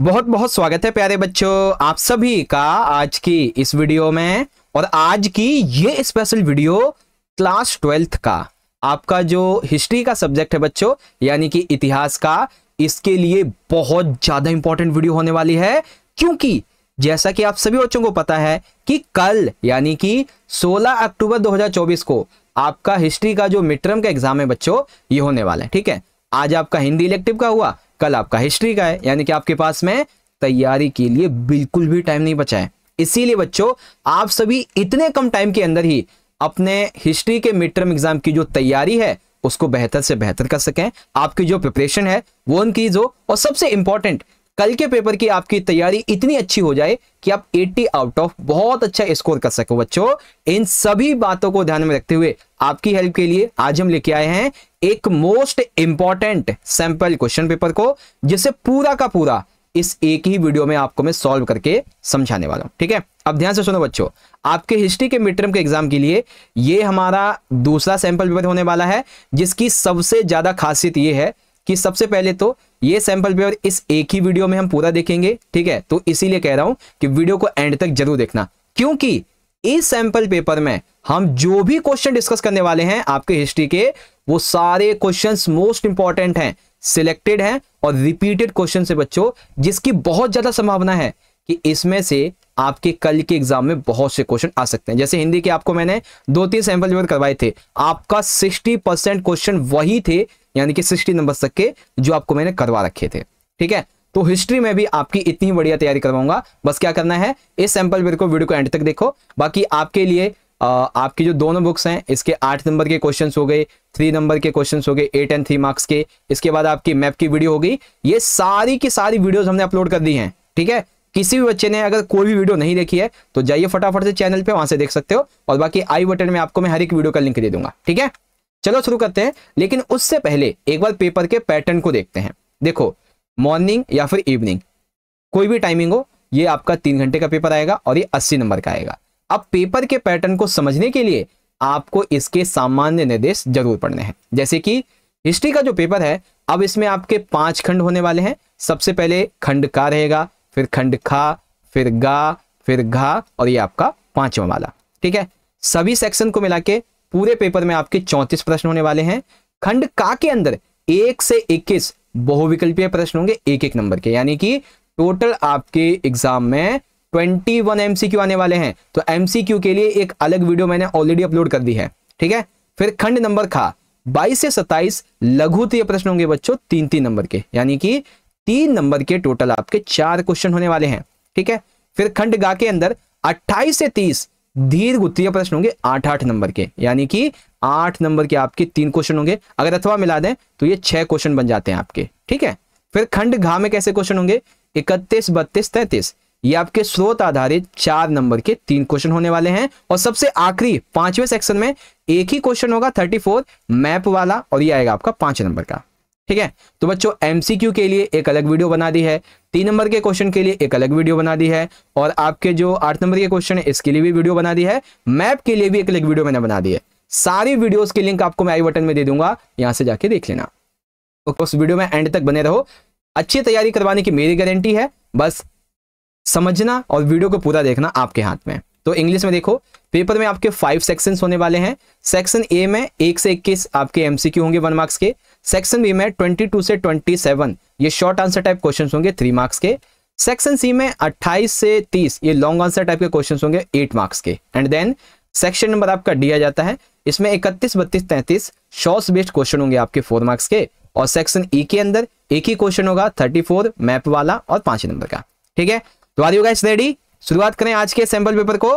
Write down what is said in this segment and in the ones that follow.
बहुत बहुत स्वागत है प्यारे बच्चों आप सभी का आज की इस वीडियो में और आज की ये स्पेशल वीडियो क्लास ट्वेल्थ का आपका जो हिस्ट्री का सब्जेक्ट है बच्चों यानी कि इतिहास का इसके लिए बहुत ज़्यादा इंपॉर्टेंट वीडियो होने वाली है क्योंकि जैसा कि आप सभी बच्चों को पता है कि कल यानी कि 16 अक्टूबर 2024 को आपका हिस्ट्री का जो मिड टर्म का एग्जाम है बच्चों ये होने वाला है ठीक है आज आपका हिंदी इलेक्टिव का हुआ कल आपका हिस्ट्री का है यानी कि आपके पास में तैयारी के लिए बिल्कुल भी टाइम नहीं बचा है इसीलिए बच्चों आप सभी इतने कम टाइम के अंदर ही अपने हिस्ट्री के मिड टर्म एग्जाम की जो तैयारी है उसको बेहतर से बेहतर कर सकें आपकी जो प्रिपरेशन है वो उनकी जो और सबसे इंपॉर्टेंट कल के पेपर की आपकी तैयारी इतनी अच्छी हो जाए कि आप 80 आउट ऑफ बहुत अच्छा स्कोर कर सको बच्चों इन सभी बातों को ध्यान में रखते हुए आपकी हेल्प के लिए आज हम लेके आए हैं एक most important sample question paper को जिसे पूरा का पूरा इस एक ही वीडियो में आपको मैं सॉल्व करके समझाने वाला हूं ठीक है अब ध्यान से सुनो बच्चों आपके हिस्ट्री के मिड टर्म के एग्जाम के लिए ये हमारा दूसरा सैंपल पेपर होने वाला है जिसकी सबसे ज्यादा खासियत ये है कि सबसे पहले तो ये सैंपल पेपर इस एक ही वीडियो में हम पूरा देखेंगे ठीक है तो इसीलिए कह रहा हूं कि वीडियो को एंड तक जरूर देखना क्योंकि इस सैंपल पेपर में हम जो भी क्वेश्चन डिस्कस करने वाले हैं आपके हिस्ट्री के वो सारे क्वेश्चन मोस्ट इंपॉर्टेंट हैं सिलेक्टेड हैं और रिपीटेड क्वेश्चन से बच्चों जिसकी बहुत ज्यादा संभावना है कि इसमें से आपके कल के एग्जाम में बहुत से क्वेश्चन आ सकते हैं जैसे हिंदी के आपको मैंने दो तीन सैंपल पेपर करवाए थे आपका 60 परसेंट क्वेश्चन वही थे यानी कि 60 नंबर तक के जो आपको मैंने करवा रखे थे ठीक है तो हिस्ट्री में भी आपकी इतनी बढ़िया तैयारी करवाऊंगा बस क्या करना है इस सैंपल पेपर को वीडियो को एंड तक देखो बाकी आपके लिए आपकी जो दोनों बुक्स हैं इसके आठ नंबर के क्वेश्चंस हो गए थ्री नंबर के क्वेश्चंस हो गए एट एंड थ्री मार्क्स के इसके बाद आपकी मैप की वीडियो हो गई ये सारी की सारी वीडियोस हमने अपलोड कर दी हैं ठीक है किसी भी बच्चे ने अगर कोई भी वीडियो नहीं देखी है तो जाइए फटाफट से चैनल पर वहां से देख सकते हो और बाकी आई बटन में आपको मैं हर एक वीडियो का लिंक दे दूंगा ठीक है चलो शुरू करते हैं लेकिन उससे पहले एक बार पेपर के पैटर्न को देखते हैं देखो मॉर्निंग या फिर इवनिंग कोई भी टाइमिंग हो ये आपका तीन घंटे का पेपर आएगा और ये अस्सी नंबर का आएगा अब पेपर के पैटर्न को समझने के लिए आपको इसके सामान्य निर्देश जरूर पढ़ने हैं जैसे कि हिस्ट्री का जो पेपर है अब इसमें आपके पांच खंड होने वाले हैं सबसे पहले खंड का रहेगा फिर खंड खा फिर गा फिर घा और ये आपका पांचवा वाला ठीक है सभी सेक्शन को मिला के पूरे पेपर में आपके चौंतीस प्रश्न होने वाले हैं खंड का के अंदर एक से इक्कीस बहुविकल्पीय प्रश्न होंगे एक एक नंबर के यानी कि टोटल आपके एग्जाम में ट्वेंटी वन एमसीक्यू आने वाले हैं तो एमसीक्यू के लिए एक अलग वीडियो मैंने ऑलरेडी अपलोड कर दी है ठीक है फिर खंड नंबर खा बाईस से सत्ताईस लघुतीय प्रश्न होंगे बच्चों तीन तीन नंबर के यानी कि तीन नंबर के टोटल आपके चार क्वेश्चन होने वाले हैं ठीक है फिर खंड गा के अंदर अट्ठाईस से तीस दीर्घ उत्तीय प्रश्न होंगे आठ आठ नंबर के यानी कि आठ नंबर के आपके तीन क्वेश्चन होंगे अगर अथवा मिला दें तो ये छह क्वेश्चन बन जाते हैं आपके ठीक है फिर खंड घा में कैसे क्वेश्चन होंगे इकतीस बत्तीस तैतीस ये आपके स्रोत आधारित चार नंबर के तीन क्वेश्चन होने वाले हैं और सबसे आखिरी पांचवें सेक्शन में एक ही क्वेश्चन होगा 34 मैप वाला और ये आएगा आपका पांच नंबर का ठीक है तो बच्चों एमसीक्यू के लिए एक अलग वीडियो बना दी है तीन नंबर के क्वेश्चन के लिए एक अलग वीडियो बना दी है और आपके जो आठ नंबर के क्वेश्चन है इसके लिए भी वीडियो बना दी है मैप के लिए भी एक अलग वीडियो मैंने बना दी है सारी वीडियोज के लिंक आपको मैं आई बटन में दे दूंगा यहां से जाके देख लेना तो उस वीडियो में एंड तक बने रहो अच्छी तैयारी करवाने की मेरी गारंटी है बस समझना और वीडियो को पूरा देखना आपके हाथ में तो इंग्लिश में देखो पेपर में आपके फाइव सेक्शन होने वाले हैं सेक्शन ए में एक से इक्कीस आपके एमसीक्यू होंगे वन मार्क्स के सेक्शन बी में ट्वेंटी टू से ट्वेंटी सेवन ये शॉर्ट आंसर टाइप क्वेश्चन होंगे थ्री मार्क्स के सेक्शन सी में 28 से 30 ये लॉन्ग आंसर टाइप के क्वेश्चन होंगे एट मार्क्स के एंड देन सेक्शन नंबर आपका दिया जाता है इसमें 31, बत्तीस तैतीस शॉर्ट्स बेस्ड क्वेश्चन होंगे आपके फोर मार्क्स के और सेक्शन ई e के अंदर एक ही क्वेश्चन होगा 34 मैप वाला और पांच नंबर का ठीक है तो आर यू गाइस रेडी शुरुआत करें आज के सैंपल पेपर को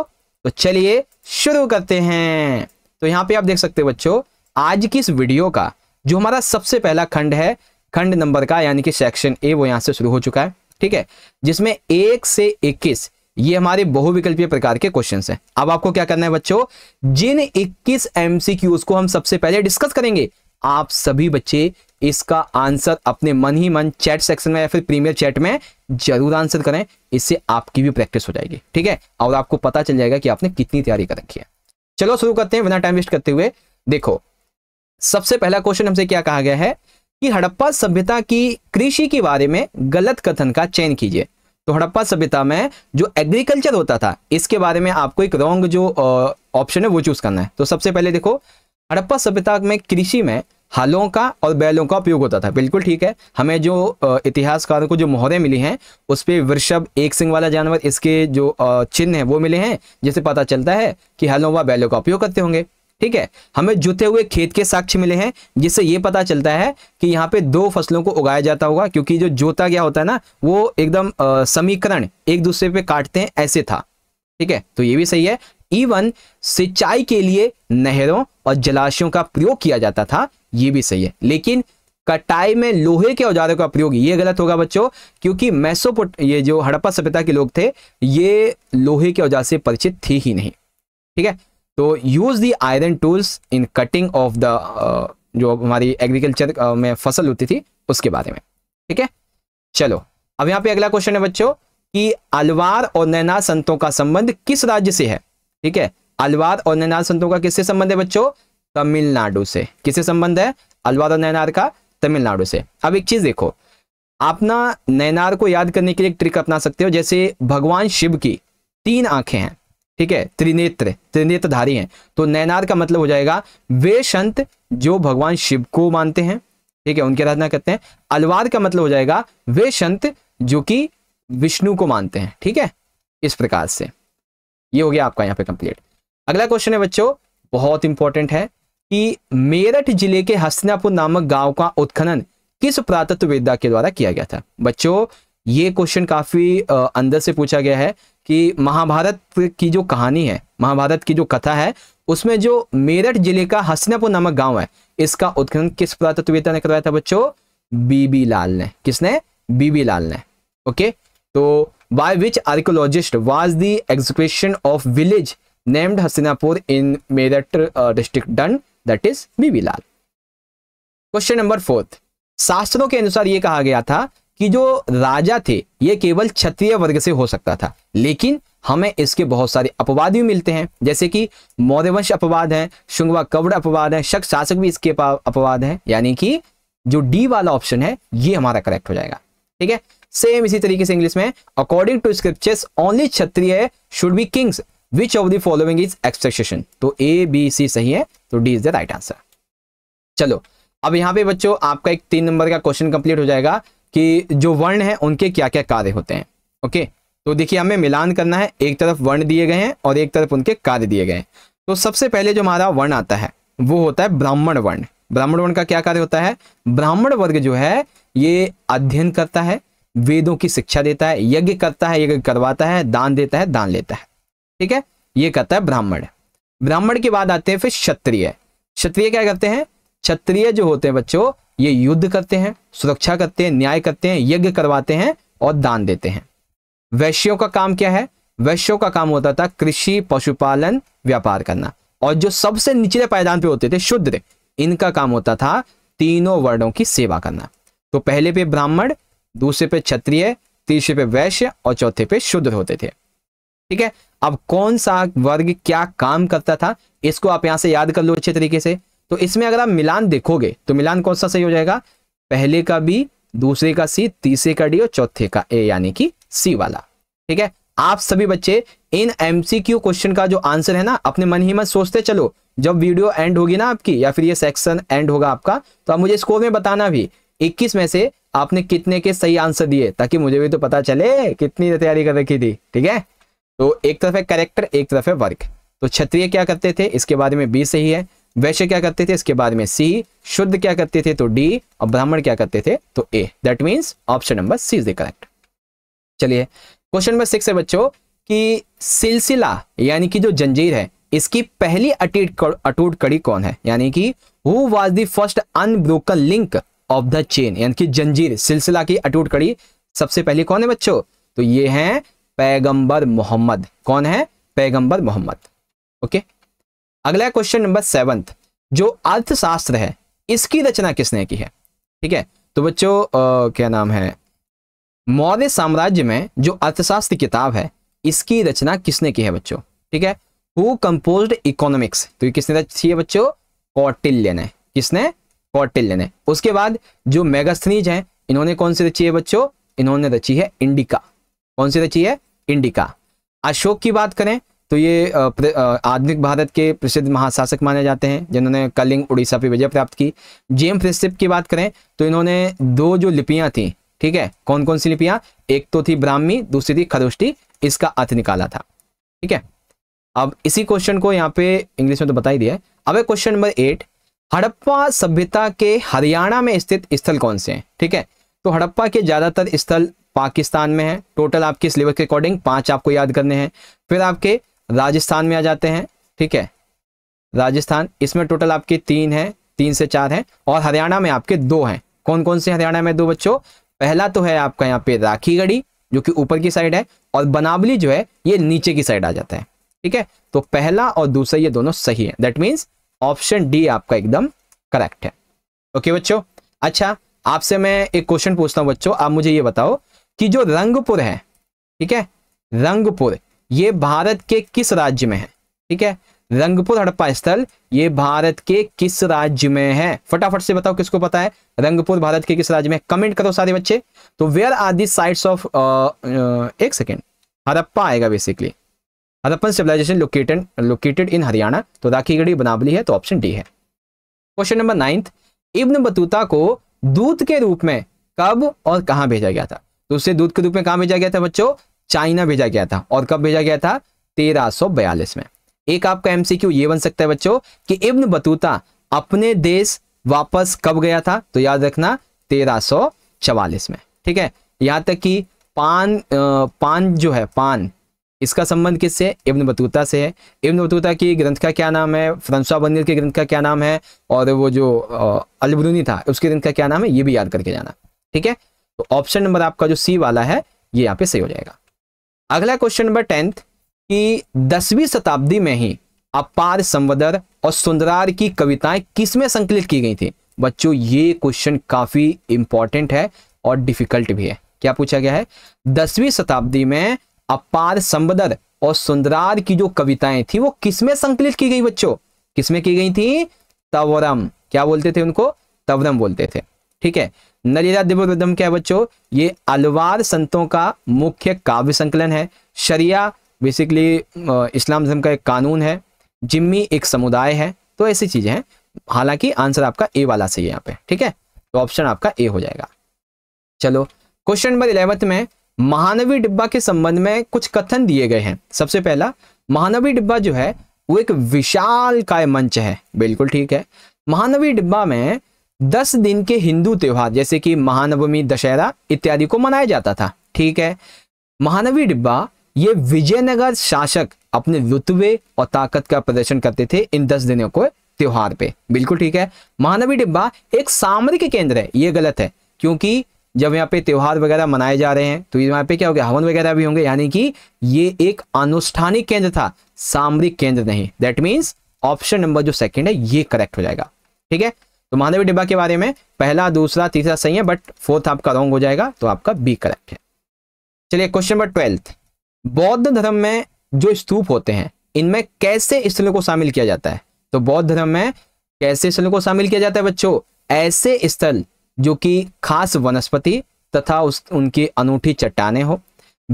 तो चलिए शुरू करते हैं तो यहाँ पे आप देख सकते हो बच्चों आज की इस वीडियो का जो हमारा सबसे पहला खंड है खंड नंबर का यानी कि सेक्शन ए वो यहाँ से शुरू हो चुका है ठीक है जिसमें एक से इक्कीस ये हमारे बहुविकल्पीय प्रकार के क्वेश्चंस हैं अब आपको क्या करना है बच्चों जिन 21 एमसीक्यूज को हम सबसे पहले डिस्कस करेंगे आप सभी बच्चे इसका आंसर अपने मन ही मन चैट सेक्शन में या फिर प्रीमियर चैट में जरूर आंसर करें इससे आपकी भी प्रैक्टिस हो जाएगी ठीक है और आपको पता चल जाएगा कि आपने कितनी तैयारी कर रखी है चलो शुरू करते हैं बिना टाइम वेस्ट करते हुए देखो सबसे पहला क्वेश्चन हमसे क्या कहा गया है कि हड़प्पा सभ्यता की कृषि के बारे में गलत कथन का चयन कीजिए तो हड़प्पा सभ्यता में जो एग्रीकल्चर होता था इसके बारे में आपको एक रॉन्ग जो ऑप्शन है वो चूज करना है तो सबसे पहले देखो हड़प्पा सभ्यता में कृषि में हलों का और बैलों का उपयोग होता था बिल्कुल ठीक है हमें जो इतिहासकारों को जो मोहरें मिली हैं उस पर वृषभ एक सिंह वाला जानवर इसके जो चिन्ह हैं वो मिले हैं जिससे पता चलता है कि हलों व बैलों का उपयोग करते होंगे ठीक है हमें जुते हुए खेत के साक्ष्य मिले हैं जिससे ये पता चलता है कि यहाँ पे दो फसलों को उगाया जाता होगा क्योंकि जो जोता गया होता है ना वो एकदम समीकरण एक दूसरे पे काटते हैं ऐसे था ठीक है तो ये भी सही है इवन सिंचाई के लिए नहरों और जलाशयों का प्रयोग किया जाता था ये भी सही है लेकिन कटाई में लोहे के औजारों का प्रयोग ये गलत होगा बच्चों क्योंकि मैसोपोट ये जो हड़प्पा सभ्यता के लोग थे ये लोहे के औजार से परिचित थे ही नहीं ठीक है तो use the iron tools in cutting of the जो हमारी एग्रीकल्चर में फसल होती थी उसके बारे में ठीक है चलो अब यहाँ पे अगला क्वेश्चन है बच्चों कि अलवार और नैना संतों का संबंध किस राज्य से है ठीक है अलवार और नैना संतों का किससे संबंध है बच्चों तमिलनाडु से किससे संबंध है अलवादा नैनार का तमिलनाडु से अब एक चीज देखो आप ना नैनार को याद करने के लिए एक ट्रिक अपना सकते हो जैसे भगवान शिव की तीन आंखें हैं ठीक है त्रिनेत्र त्रिनेत्रधारी हैं तो नैनार का मतलब हो जाएगा वे संत जो भगवान शिव को मानते हैं ठीक है उनकी आराधना करते हैं अलवार का मतलब हो जाएगा वे संत जो कि विष्णु को मानते हैं ठीक है इस प्रकार से ये हो गया आपका यहाँ पे कंप्लीट अगला क्वेश्चन है बच्चों बहुत इंपॉर्टेंट है कि मेरठ जिले के हसनापुर नामक गांव का उत्खनन किस पुरातत्ववेदा के द्वारा किया गया था बच्चों ये क्वेश्चन काफी अंदर से पूछा गया है कि महाभारत की जो कहानी है महाभारत की जो कथा है उसमें जो मेरठ जिले का हसनापुर नामक गांव है इसका उत्खनन किस पुरातत्ववेदा ने करवाया था बच्चों बीबी लाल ने किसने बीबी लाल ने ओके तो by which archaeologist was the execution of village named Hasnapur in Meerut district done that is B B Lal question number fourth शास्त्रों के अनुसार यह कहा गया था कि जो राजा थे ये केवल क्षत्रिय वर्ग से हो सकता था लेकिन हमें इसके बहुत सारे अपवाद भी मिलते हैं जैसे कि मौर्यवंश अपवाद है शुंगवा कवड़ अपवाद है शक शासक भी इसके अपवाद है यानी कि जो डी वाला ऑप्शन है ये हमारा करेक्ट हो जाएगा ठीक है सेम इसी तरीके से इंग्लिश में according to scriptures only Kshatriya should be kings which of the following is expectation तो ए बी सी सही है तो D is the right answer चलो अब यहाँ पे बच्चों आपका एक तीन नंबर का क्वेश्चन कंप्लीट हो जाएगा कि जो वर्ण है उनके क्या क्या कार्य होते हैं ओके तो देखिए हमें मिलान करना है एक तरफ वर्ण दिए गए हैं और एक तरफ उनके कार्य दिए गए हैं तो सबसे पहले जो हमारा वर्ण आता है वो होता है ब्राह्मण वर्ण ब्राह्मण वर्ण का क्या कार्य होता है ब्राह्मण वर्ग जो है ये अध्ययन करता है वेदों की शिक्षा देता है यज्ञ करता है यज्ञ करवाता है दान देता है दान लेता है ठीक है ये कहता है ब्राह्मण ब्राह्मण के बाद आते हैं फिर क्षत्रिय क्षत्रिय क्या करते हैं क्षत्रिय जो होते हैं बच्चों ये युद्ध करते हैं सुरक्षा करते हैं न्याय करते हैं यज्ञ करवाते हैं और दान देते हैं वैश्यों का काम क्या है वैश्यों का काम होता था कृषि पशुपालन व्यापार करना और जो सबसे निचले पायदान पे होते थे शुद्र इनका काम होता था तीनों वर्णों की सेवा करना तो पहले पे ब्राह्मण दूसरे पे क्षत्रिय तीसरे पे वैश्य और चौथे पे शुद्र होते थे ठीक है अब कौन सा वर्ग क्या काम करता था इसको आप यहां से याद कर लो अच्छे तरीके से तो इसमें अगर आप मिलान देखोगे तो मिलान कौन सा सही हो जाएगा पहले का बी दूसरे का सी तीसरे का डी और चौथे का ए यानी कि सी वाला ठीक है आप सभी बच्चे इन एमसीक्यू क्वेश्चन का जो आंसर है ना अपने मन ही मन सोचते चलो जब वीडियो एंड होगी ना आपकी या फिर ये सेक्शन एंड होगा आपका तो आप मुझे स्कोर में बताना भी 21 में से आपने कितने के सही आंसर दिए ताकि मुझे भी तो पता चले कितनी तैयारी कर रखी थी ठीक है तो एक तरफ है करेक्टर एक तरफ है वर्ग तो क्षत्रिय क्या करते थे इसके बारे में बी सही है वैश्य क्या करते थे इसके बाद में सी शुद्ध क्या करते थे तो डी और ब्राह्मण क्या करते थे तो uh that means option number C is the correct चलिए क्वेश्चन नंबर सिक्स है बच्चों कि सिलसिला यानी कि जो जंजीर है इसकी पहली अटूट अटूट कड़ी कौन है यानी कि who was the first unbroken link of the chain यानी कि जंजीर सिलसिला की अटूट कड़ी सबसे पहली कौन है बच्चों तो ये है पैगंबर मोहम्मद कौन है पैगंबर मोहम्मद ओके अगला क्वेश्चन नंबर सेवंथ जो अर्थशास्त्र है इसकी रचना किसने की है ठीक है तो बच्चों क्या नाम है मौर्य साम्राज्य में जो अर्थशास्त्र किताब है इसकी रचना किसने की है बच्चों ठीक है हु कंपोज इकोनॉमिक्स तो किसने रची है बच्चों कौटिल्य ने किसने कौटिल्य ने उसके बाद जो मेगास्थनीज हैं इन्होंने कौन सी रची है बच्चों इन्होंने रची है इंडिका कौन सी रची है इंडिका अशोक की बात करें तो ये आधुनिक भारत के प्रसिद्ध महाशासक माने जाते हैं जिन्होंने कलिंग उड़ीसा पे विजय प्राप्त की जेम प्रिंसिप की बात करें तो इन्होंने दो जो लिपियां थी ठीक है कौन कौन सी लिपियां एक तो थी ब्राह्मी दूसरी थी खरोष्टी इसका अर्थ निकाला था ठीक है अब इसी क्वेश्चन को यहाँ पे इंग्लिश में तो बता ही दिया है अब क्वेश्चन नंबर एट हड़प्पा सभ्यता के हरियाणा में स्थित स्थल कौन से हैं ठीक है तो हड़प्पा के ज्यादातर स्थल पाकिस्तान में है टोटल आपके सिलेबस के अकॉर्डिंग पांच आपको याद करने हैं फिर आपके राजस्थान में आ जाते हैं ठीक है राजस्थान इसमें टोटल आपके तीन है तीन से चार हैं और हरियाणा में आपके दो हैं कौन कौन से हरियाणा में दो बच्चों पहला तो है आपका यहाँ पे राखी गढ़ी जो कि ऊपर की साइड है और बनावली जो है ये नीचे की साइड आ जाता है ठीक है तो पहला और दूसरा ये दोनों सही है दैट मीन्स ऑप्शन डी आपका एकदम करेक्ट है ओके बच्चों अच्छा आपसे मैं एक क्वेश्चन पूछता हूँ बच्चों आप मुझे ये बताओ कि जो रंगपुर है ठीक है रंगपुर ये भारत के किस राज्य में है ठीक है रंगपुर हड़प्पा स्थल ये भारत के किस राज्य में है फटाफट से बताओ किसको पता है रंगपुर भारत के किस राज्य में कमेंट करो सारे बच्चे तो where are the sites of एक सेकेंड हड़प्पा आएगा basically Harappan civilisation located located in Haryana तो राखीगढ़ी बनावली है तो ऑप्शन डी है question number ninth Ibn Battuta को दूत के रूप में कब और कहां भेजा गया था तो उसे दूध के रूप में कहा भेजा गया था बच्चों चाइना भेजा गया था और कब भेजा गया था तेरह में एक आपका एमसीक्यू ये बन सकता है बच्चों कि इब्न बतूता अपने देश वापस कब गया था तो याद रखना तेरह में ठीक है यहां तक कि पान पान जो है पान इसका संबंध किससे इब्न बतूता से है इब्न बतूता की ग्रंथ का क्या नाम है फ्रंसवा बंदिर के ग्रंथ का क्या नाम है और वो जो अलबरूनी था उसके ग्रंथ का क्या नाम है ये भी याद करके जाना ठीक है तो ऑप्शन नंबर आपका जो सी वाला है ये यहाँ पे सही हो जाएगा अगला क्वेश्चन नंबर टेंथ कि दसवीं शताब्दी में ही अपार संवदर और सुंदरार की कविताएं किसमें संकलित की गई थी बच्चों ये क्वेश्चन काफी इंपॉर्टेंट है और डिफिकल्ट भी है क्या पूछा गया है दसवीं शताब्दी में अपार संवदर और सुंदरार की जो कविताएं थी वो किसमें संकलित की गई बच्चों किसमें की गई थी तवरम क्या बोलते थे उनको तवरम बोलते थे ठीक है नलिदा दिव्योदम क्या है बच्चों ये अलवार संतों का मुख्य काव्य संकलन है शरिया बेसिकली इस्लाम धर्म का एक कानून है जिम्मी एक समुदाय है तो ऐसी चीजें हैं हालांकि आंसर आपका ए वाला सही है यहाँ पे ठीक है तो ऑप्शन आपका ए हो जाएगा चलो क्वेश्चन नंबर इलेवंथ में महानवी डिब्बा के संबंध में कुछ कथन दिए गए हैं सबसे पहला महानवी डिब्बा जो है वो एक विशाल काय मंच है बिल्कुल ठीक है महानवी डिब्बा में दस दिन के हिंदू त्यौहार जैसे कि महानवमी दशहरा इत्यादि को मनाया जाता था ठीक है महानवी डिब्बा ये विजयनगर शासक अपने रुतबे और ताकत का प्रदर्शन करते थे इन दस दिनों को त्योहार पे बिल्कुल ठीक है महानवी डिब्बा एक सामरिक केंद्र है ये गलत है क्योंकि जब यहाँ पे त्यौहार वगैरह मनाए जा रहे हैं तो यहाँ पे क्या हो गया हवन वगैरह भी होंगे यानी कि ये एक अनुष्ठानिक केंद्र था सामरिक केंद्र नहीं दैट मीन्स ऑप्शन नंबर जो सेकेंड है ये करेक्ट हो जाएगा ठीक है तो महादेवी डिब्बा के बारे में पहला दूसरा तीसरा सही है बट फोर्थ आपका रॉन्ग हो जाएगा तो आपका बी करेक्ट है चलिए क्वेश्चन नंबर ट्वेल्थ बौद्ध धर्म में जो स्तूप होते हैं इनमें कैसे स्थलों को शामिल किया जाता है तो बौद्ध धर्म में कैसे स्थलों को शामिल किया जाता है बच्चों ऐसे स्थल जो कि खास वनस्पति तथा उस उनकी अनूठी चट्टाने हो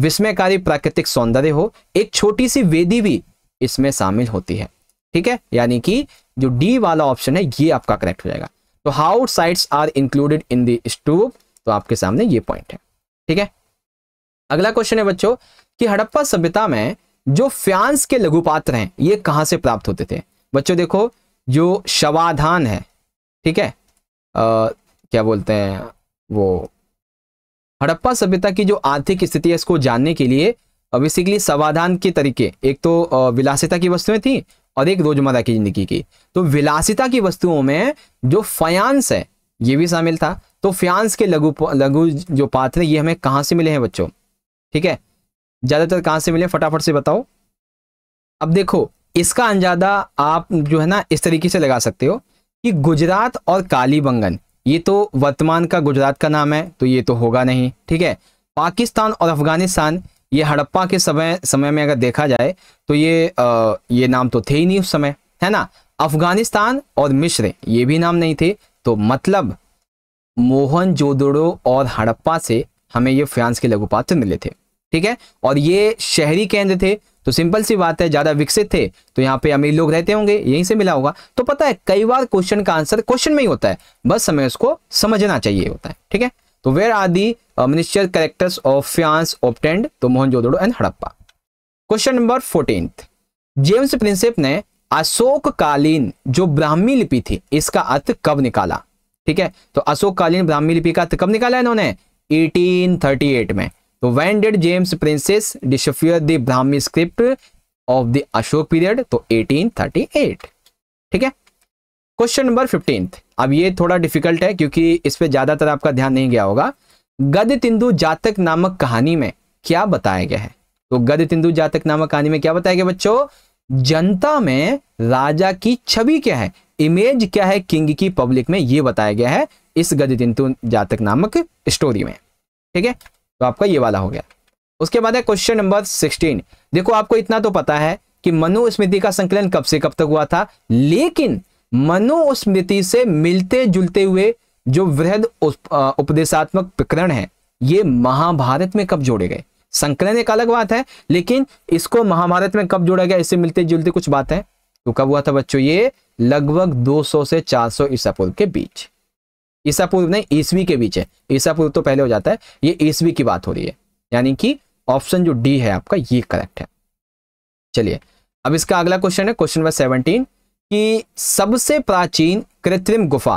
विस्मयकारी प्राकृतिक सौंदर्य हो एक छोटी सी वेदी भी इसमें शामिल होती है ठीक है यानी कि जो डी वाला ऑप्शन है ये आपका करेक्ट हो जाएगा तो how sides are included in the तो आपके सामने ये पॉइंट है ठीक है अगला क्वेश्चन है बच्चों कि हड़प्पा सभ्यता में जो फ्यांस के लघुपात्र हैं ये कहां से प्राप्त होते थे बच्चों देखो जो शवाधान है ठीक है आ, क्या बोलते हैं वो हड़प्पा सभ्यता की जो आर्थिक स्थिति है इसको जानने के लिए बेसिकली सवाधान के तरीके एक तो विलासिता की वस्तुएं थी और एक रोजमर्रा की जिंदगी की तो विलासिता की वस्तुओं में जो फयांस है ये भी शामिल था तो फ्यांस के लघु लघु जो पात्र ये हमें कहाँ से मिले हैं बच्चों ठीक है ज़्यादातर कहाँ से मिले फटाफट से बताओ अब देखो इसका अंजादा आप जो है ना इस तरीके से लगा सकते हो कि गुजरात और कालीबंगन ये तो वर्तमान का गुजरात का नाम है तो ये तो होगा नहीं ठीक है पाकिस्तान और अफगानिस्तान ये हड़प्पा के समय समय में अगर देखा जाए तो ये आ, ये नाम तो थे ही नहीं उस समय है ना अफगानिस्तान और मिश्र ये भी नाम नहीं थे तो मतलब मोहन जोदड़ो और हड़प्पा से हमें ये फ्रांस के लघुपात्र मिले थे ठीक है और ये शहरी केंद्र थे तो सिंपल सी बात है ज्यादा विकसित थे तो यहाँ पे अमीर लोग रहते होंगे यहीं से मिला होगा तो पता है कई बार क्वेश्चन का आंसर क्वेश्चन में ही होता है बस हमें उसको समझना चाहिए होता है ठीक है तो where are the minister characters of France opted to Mohenjodaro and Harappa question number fourteen James Prinsep ने अशोक कालीन जो ब्राह्मी लिपि थी इसका अर्थ कब निकाला ठीक है तो अशोक कालीन ब्राह्मी लिपि का अर्थ कब निकाला इन्होंने 1838 में तो when did James Prinsep decipher the Brahmi script of the Ashoka period तो 1838 ठीक है क्वेश्चन नंबर फिफ्टीन अब ये थोड़ा डिफिकल्ट है क्योंकि इस पर ज्यादातर आपका ध्यान नहीं गया होगा गद तिंदु जातक नामक कहानी में क्या बताया गया है तो गद तिंदु जातक नामक कहानी में क्या बताया गया बच्चों जनता में राजा की छवि क्या है इमेज क्या है किंग की पब्लिक में यह बताया गया है इस गद तिंतु जातक नामक स्टोरी में ठीक है तो आपका ये वाला हो गया उसके बाद है क्वेश्चन नंबर सिक्सटीन देखो आपको इतना तो पता है कि मनुस्मृति का संकलन कब से कब तक हुआ था लेकिन मनोस्मृति से मिलते जुलते हुए जो वृहद उपदेशात्मक प्रकरण है ये महाभारत में कब जोड़े गए संकलन एक अलग बात है लेकिन इसको महाभारत में कब जोड़ा गया इससे मिलते जुलते कुछ बात है तो कब हुआ था बच्चों ये लगभग 200 से 400 ईसा पूर्व के बीच ईसा पूर्व नहीं ईसवी के बीच है ईसा पूर्व तो पहले हो जाता है ये ईसवी की बात हो रही है यानी कि ऑप्शन जो डी है आपका ये करेक्ट है चलिए अब इसका अगला क्वेश्चन है क्वेश्चन नंबर सेवनटीन कि सबसे प्राचीन कृत्रिम गुफा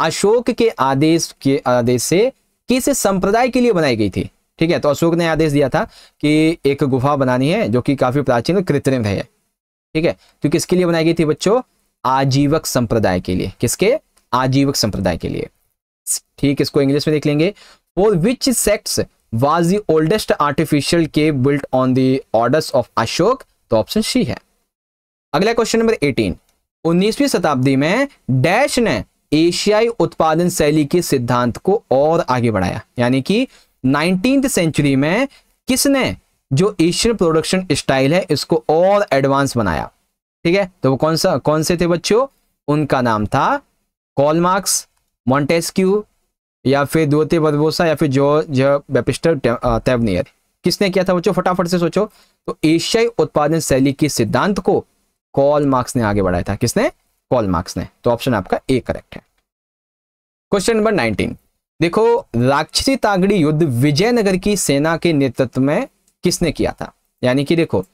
अशोक के आदेश के आदेश से किस संप्रदाय के लिए बनाई गई थी ठीक है तो अशोक ने आदेश दिया था कि एक गुफा बनानी है जो कि काफी प्राचीन और कृत्रिम है ठीक है तो किसके लिए बनाई गई थी बच्चों आजीवक संप्रदाय के लिए किसके आजीवक संप्रदाय के लिए ठीक इसको इंग्लिश में देख लेंगे for which sect was the oldest artificial के built on the orders of Ashoka तो ऑप्शन सी है अगला क्वेश्चन नंबर एटीन 19वीं शताब्दी में डैश ने एशियाई उत्पादन शैली के सिद्धांत को और आगे बढ़ाया यानी कि नाइनटीन सेंचुरी में किसने जो एशियन प्रोडक्शन स्टाइल है इसको और एडवांस बनाया ठीक है तो वो कौन सा कौन से थे बच्चों उनका नाम था कॉलमार्क्स मॉन्टेस्क्यू या फिर दोते बदबोसा या फिर जो जो बेपिस्टर तेवनियर किसने किया था बच्चों फटाफट से सोचो तो एशियाई उत्पादन शैली के सिद्धांत को कॉल मार्क्स ने आगे बढ़ाया था किसने कॉल मार्क्स ने तो ऑप्शन आपका ए करेक्ट है क्वेश्चन नंबर नाइनटीन देखो राक्षसी तागड़ी युद्ध विजयनगर की सेना के नेतृत्व में किसने किया था यानी कि देखो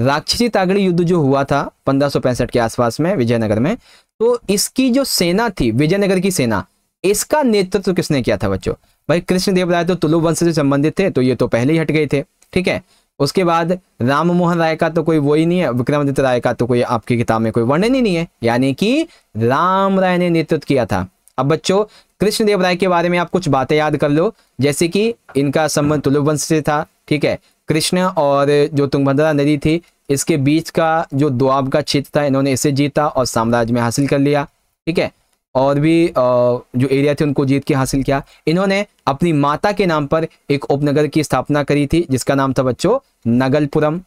राक्षसी तागड़ी युद्ध जो हुआ था पंद्रह के आसपास में विजयनगर में तो इसकी जो सेना थी विजयनगर की सेना इसका नेतृत्व किसने किया था बच्चों भाई कृष्ण देवराय तो तुलु वंश से संबंधित थे तो ये तो पहले ही हट गए थे ठीक है उसके बाद राम मोहन राय का तो कोई वो ही नहीं है विक्रमादित्य राय का तो कोई आपकी किताब में कोई वर्णन ही नहीं है यानी कि राम राय ने नेतृत्व किया था अब बच्चों कृष्णदेव राय के बारे में आप कुछ बातें याद कर लो जैसे कि इनका संबंध तुलु वंश से था ठीक है कृष्ण और जो तुंगभद्रा नदी थी इसके बीच का जो दुआब का क्षेत्र था इन्होंने इसे जीता और साम्राज्य में हासिल कर लिया ठीक है और भी जो एरिया थे उनको जीत के हासिल किया इन्होंने अपनी माता के नाम पर एक उपनगर की स्थापना करी थी जिसका नाम था बच्चों नगलपुरम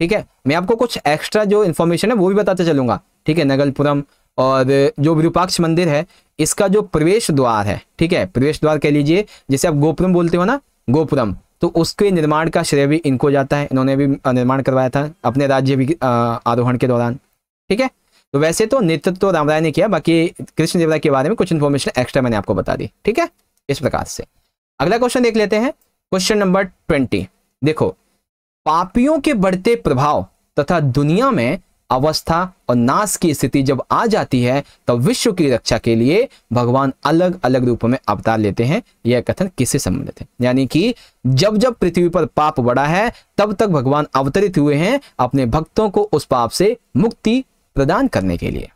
ठीक है मैं आपको कुछ एक्स्ट्रा जो इन्फॉर्मेशन है वो भी बताते चलूंगा ठीक है नगलपुरम और जो विरूपाक्ष मंदिर है इसका जो प्रवेश द्वार है ठीक है प्रवेश द्वार कह लीजिए जैसे आप गोपुरम बोलते हो ना गोपुरम तो उसके निर्माण का श्रेय भी इनको जाता है इन्होंने भी निर्माण करवाया था अपने राज्य आरोहण के दौरान ठीक है तो वैसे तो नेतृत्व तो राम राय ने किया बाकी कृष्ण देवराय के बारे में कुछ इन्फॉर्मेशन एक्स्ट्रा मैंने आपको बता दी ठीक है इस प्रकार से अगला क्वेश्चन देख लेते हैं क्वेश्चन नंबर ट्वेंटी देखो पापियों के बढ़ते प्रभाव तथा दुनिया में अवस्था और नाश की स्थिति जब आ जाती है तब विश्व की रक्षा के लिए भगवान अलग अलग रूपों में अवतार लेते हैं यह कथन किससे संबंधित है यानी कि जब जब पृथ्वी पर पाप बढ़ा है तब तक भगवान अवतरित हुए हैं अपने भक्तों को उस पाप से मुक्ति प्रदान करने के लिए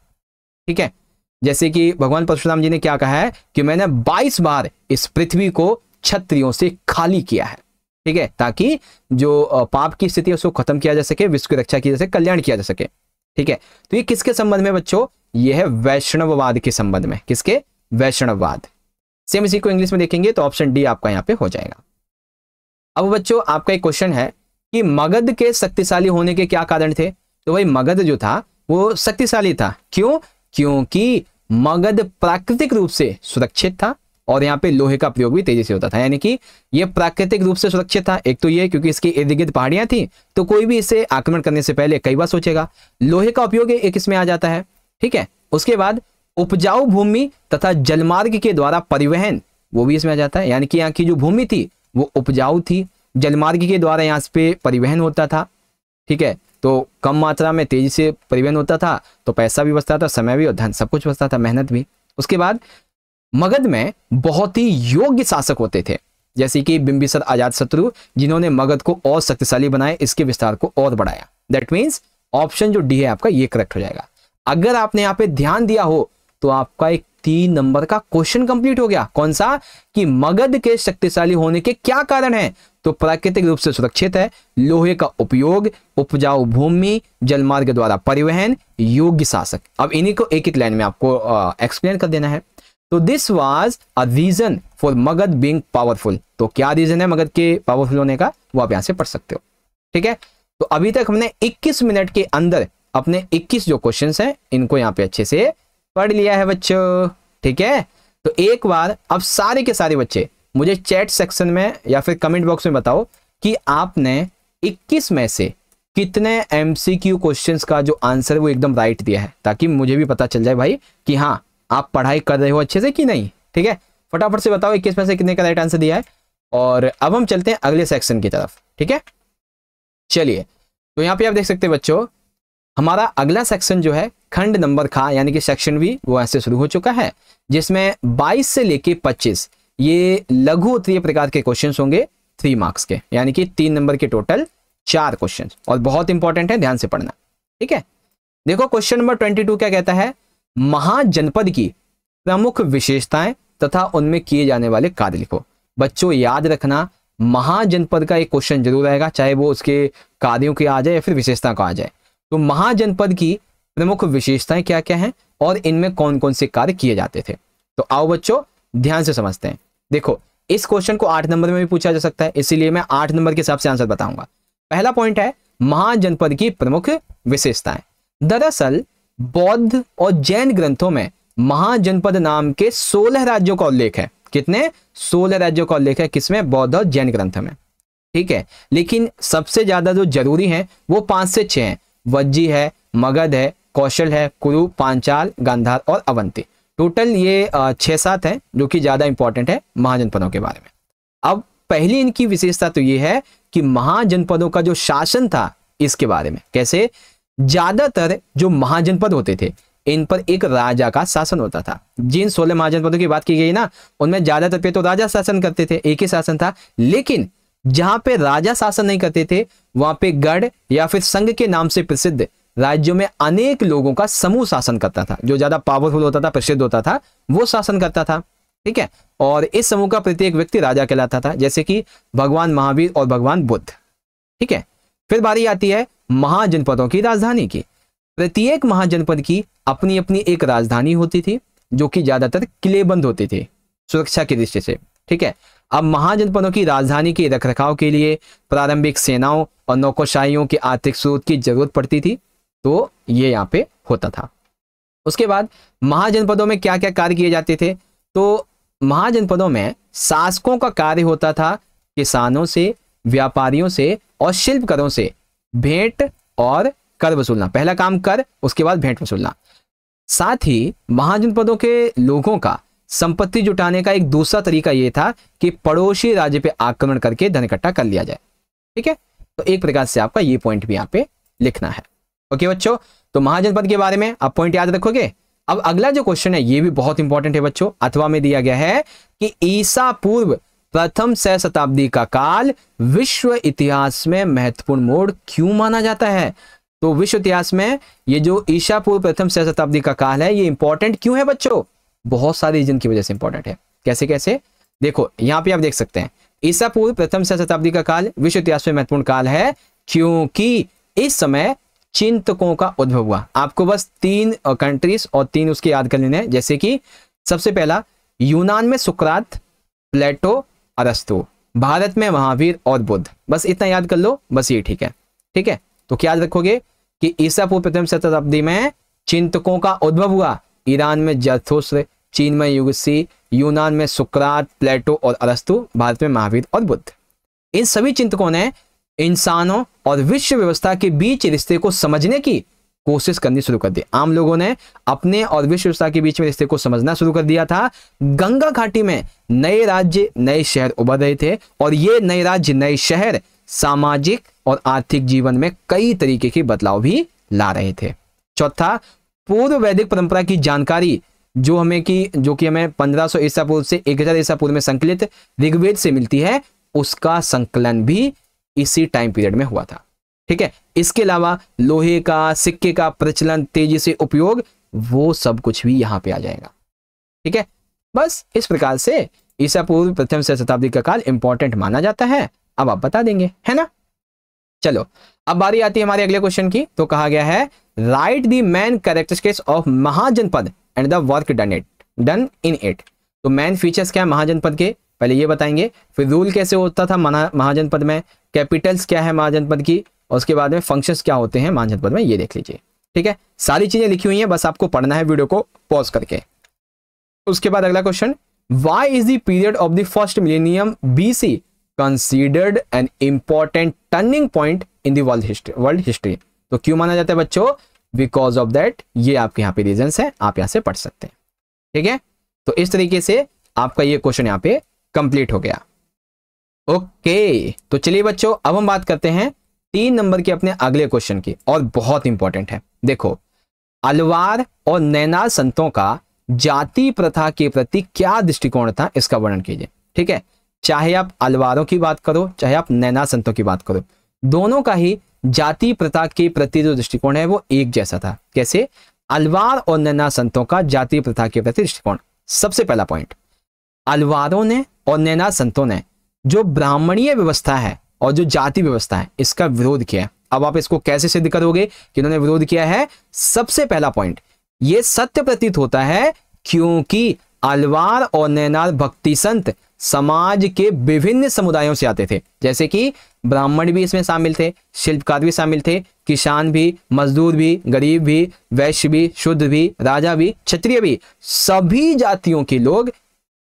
ठीक है जैसे कि भगवान परशुराम जी ने क्या कहा है कि मैंने 22 बार इस पृथ्वी को क्षत्रियों से खाली किया है ठीक है ताकि जो पाप की स्थिति है उसको खत्म किया जा सके विश्व की रक्षा की जा सके कल्याण किया जा सके ठीक है तो ये किसके संबंध में बच्चों ये है वैष्णववाद के संबंध में किसके वैष्णववाद सेम इसी को इंग्लिश में देखेंगे तो ऑप्शन डी आपका यहाँ पे हो जाएगा अब बच्चों आपका एक क्वेश्चन है कि मगध के शक्तिशाली होने के क्या कारण थे तो भाई मगध जो था वो शक्तिशाली था क्यों क्योंकि मगध प्राकृतिक रूप से सुरक्षित था और यहाँ पे लोहे का प्रयोग भी तेजी से होता था यानी कि यह प्राकृतिक रूप से सुरक्षित था एक तो ये क्योंकि इसकी इर्द गिर्द पहाड़ियां थी तो कोई भी इसे आक्रमण करने से पहले कई बार सोचेगा लोहे का उपयोग एक इसमें आ जाता है ठीक है उसके बाद उपजाऊ भूमि तथा जलमार्ग के द्वारा परिवहन वो भी इसमें आ जाता है यानी कि यहाँ की जो भूमि थी वो उपजाऊ थी जलमार्ग के द्वारा यहाँ पे परिवहन होता था ठीक है तो कम मात्रा में तेज़ी से परिवहन होता था तो पैसा भी बचता था समय भी और धन सब कुछ बचता था मेहनत भी उसके बाद मगध में बहुत ही योग्य शासक होते थे जैसे कि बिंबिसर आजाद शत्रु जिन्होंने मगध को और शक्तिशाली बनाया इसके विस्तार को और बढ़ाया दैट मीन्स ऑप्शन जो डी है आपका ये करेक्ट हो जाएगा अगर आपने यहाँ पे ध्यान दिया हो तो आपका एक तीन नंबर का क्वेश्चन कंप्लीट हो गया कौन सा कि मगध के शक्तिशाली होने के क्या कारण है तो प्राकृतिक रूप से सुरक्षित है लोहे का उपयोग उपजाऊ भूमि जलमार्ग द्वारा परिवहन योग्य शासक अब इन्हीं को एक एक लाइन में आपको एक्सप्लेन कर देना है तो this was a reason for Magadha being powerful तो क्या रीजन है मगध के पावरफुल होने का वो आप यहां से पढ़ सकते हो ठीक है तो अभी तक हमने 21 मिनट के अंदर अपने 21 जो क्वेश्चन हैं इनको यहाँ पे अच्छे से पढ़ लिया है बच्चों ठीक है तो एक बार अब सारे के सारे बच्चे मुझे चैट सेक्शन में या फिर कमेंट बॉक्स में बताओ कि आपने 21 में से कितने एम सी क्यू क्वेश्चन का जो आंसर वो एकदम राइट दिया है ताकि मुझे भी पता चल जाए भाई कि हाँ आप पढ़ाई कर रहे हो अच्छे से कि नहीं ठीक है फटाफट से बताओ इक्कीस में से कितने का राइट आंसर दिया है और अब हम चलते हैं अगले सेक्शन की तरफ ठीक है चलिए तो यहाँ पे आप देख सकते हैं बच्चों हमारा अगला सेक्शन जो है खंड नंबर खा यानी कि सेक्शन भी वो ऐसे शुरू हो चुका है जिसमें 22 से लेके ये लघु उत्तरीय प्रकार के क्वेश्चन होंगे थ्री मार्क्स के यानी कि तीन नंबर के टोटल चार क्वेश्चन और बहुत इंपॉर्टेंट है ध्यान से पढ़ना ठीक है देखो क्वेश्चन नंबर ट्वेंटी टू क्या कहता है महाजनपद की प्रमुख विशेषताएं तथा उनमें किए जाने वाले कार्य लिखो बच्चों याद रखना महाजनपद का एक क्वेश्चन जरूर आएगा चाहे वो उसके कार्यों के आ जाए या फिर विशेषता का आ जाए तो महाजनपद की प्रमुख विशेषताएं क्या क्या हैं और इनमें कौन कौन से कार्य किए जाते थे तो आओ बच्चों ध्यान से समझते हैं देखो इस क्वेश्चन को आठ नंबर में भी पूछा जा सकता है इसीलिए मैं आठ नंबर के हिसाब से आंसर बताऊंगा पहला पॉइंट है महाजनपद की प्रमुख विशेषताएं दरअसल बौद्ध और जैन ग्रंथों में महाजनपद नाम के सोलह राज्यों का उल्लेख है कितने सोलह राज्यों का उल्लेख है किसमें बौद्ध और जैन ग्रंथ में ठीक है लेकिन सबसे ज्यादा जो जरूरी है वो पांच से छह है वज्जी है मगध है कौशल है कुरु पांचाल गांधार और अवंती टोटल ये छः सात हैं जो कि ज़्यादा इंपॉर्टेंट है महाजनपदों के बारे में अब पहली इनकी विशेषता तो ये है कि महाजनपदों का जो शासन था इसके बारे में कैसे ज़्यादातर जो महाजनपद होते थे इन पर एक राजा का शासन होता था जिन सोलह महाजनपदों की बात की गई ना उनमें ज़्यादातर पे तो राजा शासन करते थे एक ही शासन था लेकिन जहां पे राजा शासन नहीं करते थे वहां पे गढ़ या फिर संघ के नाम से प्रसिद्ध राज्यों में अनेक लोगों का समूह शासन करता था जो ज्यादा पावरफुल होता था प्रसिद्ध होता था वो शासन करता था ठीक है और इस समूह का प्रत्येक व्यक्ति राजा कहलाता था जैसे कि भगवान महावीर और भगवान बुद्ध ठीक है फिर बारी आती है महाजनपदों की राजधानी की प्रत्येक महाजनपद की अपनी अपनी एक राजधानी होती थी जो कि ज्यादातर किलेबंद होती थी सुरक्षा की दृष्टि से ठीक है अब महाजनपदों की राजधानी के रखरखाव के लिए प्रारंभिक सेनाओं और नौकरशाहियों के आर्थिक स्रोत की जरूरत पड़ती थी तो ये यहाँ पे होता था उसके बाद महाजनपदों में क्या क्या कार्य किए जाते थे तो महाजनपदों में शासकों का कार्य होता था किसानों से व्यापारियों से और शिल्पकारों से भेंट और कर वसूलना पहला काम कर उसके बाद भेंट वसूलना साथ ही महाजनपदों के लोगों का संपत्ति जुटाने का एक दूसरा तरीका यह था कि पड़ोसी राज्य पे आक्रमण करके धन इकट्ठा कर लिया जाए ठीक है तो एक प्रकार से आपका ये पॉइंट भी यहाँ पे लिखना है ओके बच्चों तो महाजनपद के बारे में आप पॉइंट याद रखोगे अब अगला जो क्वेश्चन है ये भी बहुत इंपॉर्टेंट है बच्चों अथवा में दिया गया है कि ईसा पूर्व प्रथम सह शताब्दी का काल विश्व इतिहास में महत्वपूर्ण मोड़ क्यों माना जाता है तो विश्व इतिहास में ये जो ईसा पूर्व प्रथम सह शताब्दी का काल है ये इंपॉर्टेंट क्यों है बच्चों बहुत सारे रीजन की वजह से इंपॉर्टेंट है कैसे कैसे देखो यहाँ पे आप देख सकते हैं ईसा पूर्व प्रथम सह शताब्दी का काल विश्व इतिहास में महत्वपूर्ण काल है क्योंकि इस समय चिंतकों का उद्भव हुआ आपको बस तीन कंट्रीज और तीन उसके याद कर लेने हैं जैसे कि सबसे पहला यूनान में सुकरात प्लेटो अरस्तु भारत में महावीर और बुद्ध बस इतना याद कर लो बस ये ठीक है ठीक है तो क्या याद रखोगे कि ईसा पूर्व प्रथम शताब्दी में चिंतकों का उद्भव हुआ ईरान में जथोस चीन में युगसी यूनान में सुकरात प्लेटो और अरस्तु भारत में महावीर और बुद्ध इन सभी चिंतकों ने इंसानों और विश्व व्यवस्था के बीच रिश्ते को समझने की कोशिश करनी शुरू कर दी आम लोगों ने अपने और विश्व व्यवस्था के बीच में रिश्ते को समझना शुरू कर दिया था गंगा घाटी में नए राज्य नए शहर उभर रहे थे और ये नए राज्य नए शहर सामाजिक और आर्थिक जीवन में कई तरीके के बदलाव भी ला रहे थे चौथा पूर्व वैदिक परंपरा की जानकारी जो हमें की जो कि हमें 1500 ईसा पूर्व से 1000 ईसा पूर्व में संकलित ऋग्वेद से मिलती है उसका संकलन भी इसी टाइम पीरियड में हुआ था ठीक है इसके अलावा लोहे का सिक्के का प्रचलन तेजी से उपयोग वो सब कुछ भी यहां पे आ जाएगा ठीक है बस इस प्रकार से ईसा पूर्व प्रथम से शताब्दी का काल इंपॉर्टेंट माना जाता है अब आप बता देंगे है ना चलो अब बारी आती है हमारे अगले क्वेश्चन की तो कहा गया है write the main characteristics of Mahajanapada and the work done it done in it तो मैन फीचर्स क्या है महाजनपद के पहले ये बताएंगे फिर रूल कैसे होता था महाजनपद में कैपिटल्स क्या है महाजनपद की और उसके बाद में फंक्शंस क्या होते हैं महाजनपद में ये देख लीजिए ठीक है सारी चीजें लिखी हुई हैं बस आपको पढ़ना है वीडियो को पॉज करके उसके बाद अगला question why is the period of the first millennium BC considered an important turning point in the world history world history तो क्यों माना जाता है बच्चों बिकॉज ऑफ दैट ये आपके यहाँ पे रीजन है आप यहाँ से पढ़ सकते हैं ठीक है तो इस तरीके से आपका ये क्वेश्चन यहाँ पे कंप्लीट हो गया ओके तो चलिए बच्चों अब हम बात करते हैं तीन नंबर के अपने अगले क्वेश्चन की और बहुत इंपॉर्टेंट है देखो अलवार और नैनार संतों का जाति प्रथा के प्रति क्या दृष्टिकोण था इसका वर्णन कीजिए ठीक है चाहे आप अलवारों की बात करो चाहे आप नैनार संतों की बात करो दोनों का ही जाति प्रथा के प्रति जो दृष्टिकोण है वो एक जैसा था कैसे अलवार और नैना संतों का जाति प्रथा के प्रति दृष्टिकोण सबसे पहला पॉइंट अलवारों ने और नैना संतों ने जो ब्राह्मणीय व्यवस्था है और जो जाति व्यवस्था है इसका विरोध किया है अब आप इसको कैसे सिद्ध करोगे कि उन्होंने विरोध किया है सबसे पहला पॉइंट यह सत्य प्रतीत होता है क्योंकि अलवार और नैनार भक्ति संत समाज के विभिन्न समुदायों से आते थे जैसे कि ब्राह्मण भी इसमें शामिल थे शिल्पकार भी शामिल थे किसान भी मजदूर भी गरीब भी वैश्य भी शुद्ध भी राजा भी क्षत्रिय भी सभी जातियों के लोग